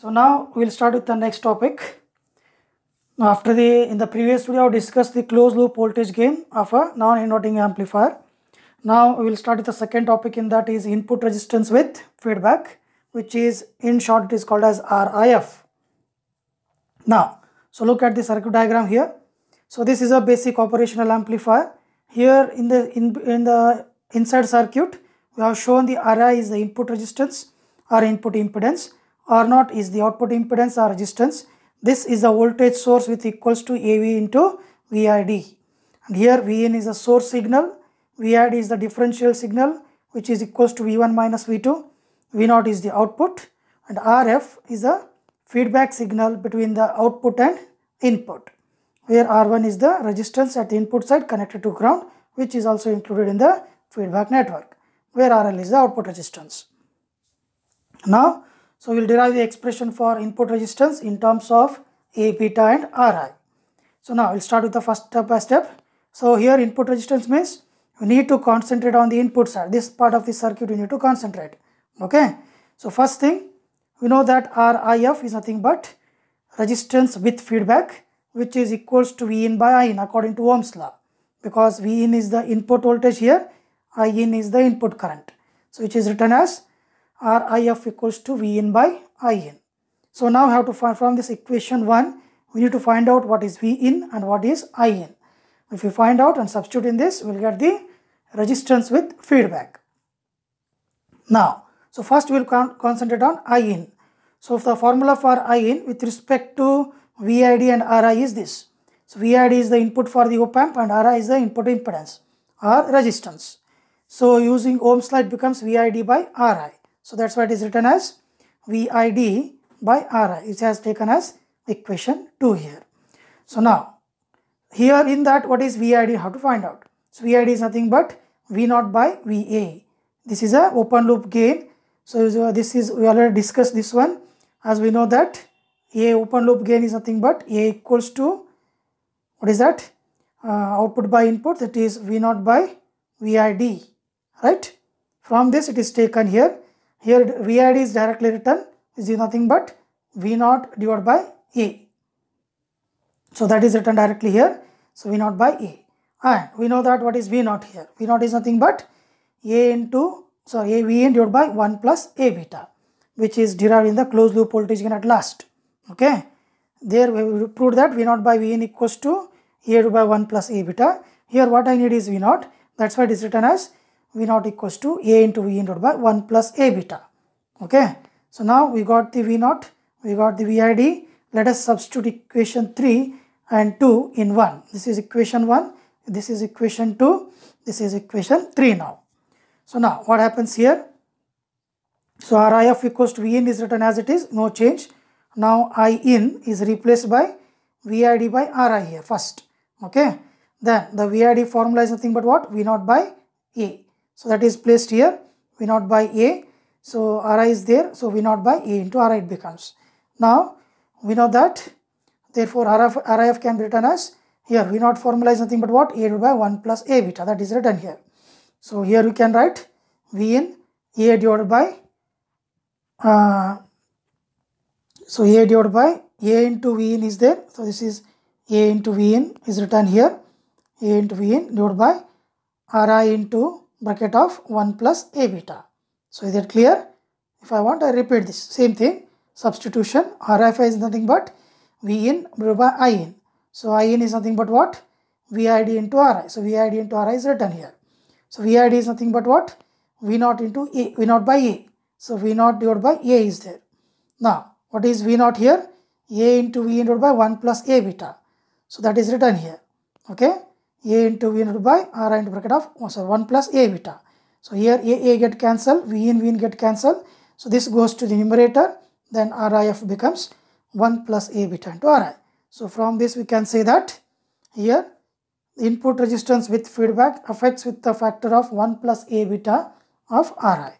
So now we will start with the next topic. Now after the, in the previous video, I discussed the closed loop voltage gain of a non-inverting amplifier. Now we will start with the second topic in that is input resistance with feedback, which is in short it is called as RIF. Now, so look at the circuit diagram here. So this is a basic operational amplifier. Here in the in, in the inside circuit, we have shown the RI is the input resistance or input impedance R0 is the output impedance or resistance. This is the voltage source with equals to AV into VID. And here VN is the source signal, VID is the differential signal which is equals to V1 minus V2, V0 is the output and RF is the feedback signal between the output and input where R1 is the resistance at the input side connected to ground which is also included in the feedback network where RL is the output resistance. Now so we'll derive the expression for input resistance in terms of A, beta and Ri. So now we'll start with the first step by step. So here input resistance means you need to concentrate on the input side. This part of the circuit you need to concentrate. Okay. So first thing we know that RIF is nothing but resistance with feedback which is equals to V in by I in according to Ohm's law because V in is the input voltage here, I in is the input current. So which is written as R IF equals to Vn by In. So now I have to find from this equation 1, we need to find out what is Vin and what is In. If we find out and substitute in this, we will get the resistance with feedback. Now, so first we will con concentrate on In. So the formula for In with respect to VID and RI is this. So VID is the input for the op-amp and RI is the input impedance or resistance. So using Ohm's law it becomes VID by RI. So that's why it is written as VID by RI. It has taken as equation 2 here. So now here in that what is VID how to find out. So VID is nothing but V naught by VA. This is a open loop gain. So this is we already discussed this one as we know that A open loop gain is nothing but A equals to what is that uh, output by input that is V naught by VID right. From this it is taken here here Vid is directly written is nothing but V naught divided by A. So that is written directly here. So V naught by A. And we know that what is V naught here. V naught is nothing but A into, sorry, A V N divided by 1 plus A beta, which is derived in the closed loop voltage gain at last. Okay. There we proved that V naught by V N equals to A divided by 1 plus A beta. Here what I need is V naught. That's why it is written as V naught equals to A into V naught by 1 plus A beta. Okay. So now we got the V naught, we got the VID. Let us substitute equation 3 and 2 in 1. This is equation 1, this is equation 2, this is equation 3 now. So now what happens here? So RIF equals to V n is written as it is, no change. Now I in is replaced by VID by RI here first. Okay. Then the VID formula is nothing but what? V naught by A. So that is placed here V naught by A. So Ri is there. So V naught by A into Ri it becomes. Now we know that therefore Rf, Rif can be written as here V naught formula is nothing but what? A divided by 1 plus A beta that is written here. So here we can write V in A divided by uh, so A divided by A into V in is there. So this is A into V in is written here. A into V in divided by Ri into bracket of 1 plus a beta. So is it clear? If I want I repeat this same thing substitution RFI is nothing but V in by I in. So I in is nothing but what? VID into RI. So VID into RI is written here. So VID is nothing but what? V naught into A, V naught by A. So V naught divided by A is there. Now what is V naught here? A into V divided by 1 plus A beta. So that is written here. Okay a into v into by r into bracket of oh, sorry, 1 plus a beta. So here a, a get cancelled, v in v in get cancelled. So this goes to the numerator then rif becomes 1 plus a beta into ri. So from this we can say that here the input resistance with feedback affects with the factor of 1 plus a beta of ri.